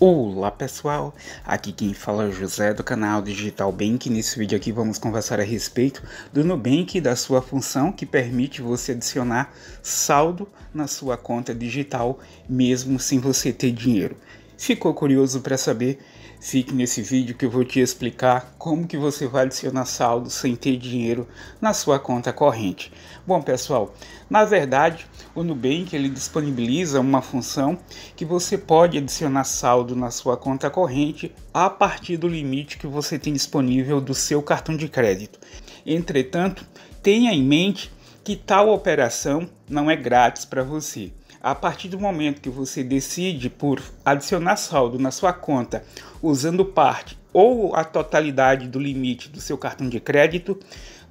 Olá pessoal, aqui quem fala é o José do canal Digital Bank. Nesse vídeo aqui vamos conversar a respeito do Nubank e da sua função que permite você adicionar saldo na sua conta digital mesmo sem você ter dinheiro. Ficou curioso para saber Fique nesse vídeo que eu vou te explicar como que você vai adicionar saldo sem ter dinheiro na sua conta corrente. Bom pessoal, na verdade o Nubank ele disponibiliza uma função que você pode adicionar saldo na sua conta corrente a partir do limite que você tem disponível do seu cartão de crédito. Entretanto, tenha em mente que tal operação não é grátis para você. A partir do momento que você decide por adicionar saldo na sua conta usando parte ou a totalidade do limite do seu cartão de crédito,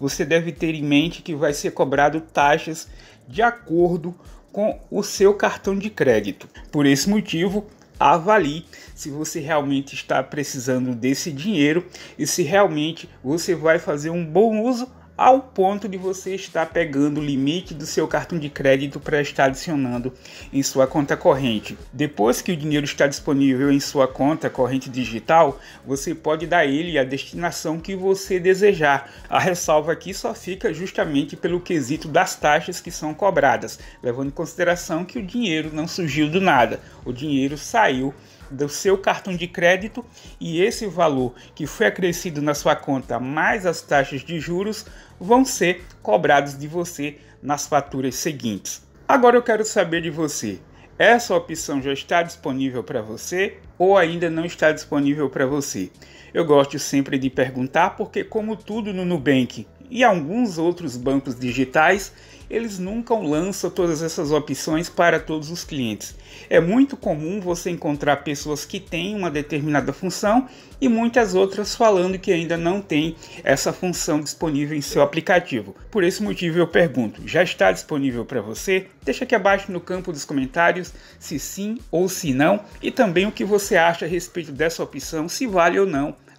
você deve ter em mente que vai ser cobrado taxas de acordo com o seu cartão de crédito. Por esse motivo, avalie se você realmente está precisando desse dinheiro e se realmente você vai fazer um bom uso ao ponto de você estar pegando o limite do seu cartão de crédito para estar adicionando em sua conta corrente. Depois que o dinheiro está disponível em sua conta corrente digital, você pode dar ele a destinação que você desejar. A ressalva aqui só fica justamente pelo quesito das taxas que são cobradas, levando em consideração que o dinheiro não surgiu do nada, o dinheiro saiu do seu cartão de crédito e esse valor que foi acrescido na sua conta mais as taxas de juros vão ser cobrados de você nas faturas seguintes. Agora eu quero saber de você. Essa opção já está disponível para você ou ainda não está disponível para você? Eu gosto sempre de perguntar porque como tudo no Nubank e alguns outros bancos digitais, eles nunca lançam todas essas opções para todos os clientes. É muito comum você encontrar pessoas que têm uma determinada função e muitas outras falando que ainda não tem essa função disponível em seu aplicativo. Por esse motivo eu pergunto, já está disponível para você? Deixa aqui abaixo no campo dos comentários se sim ou se não e também o que você acha a respeito dessa opção, se vale ou não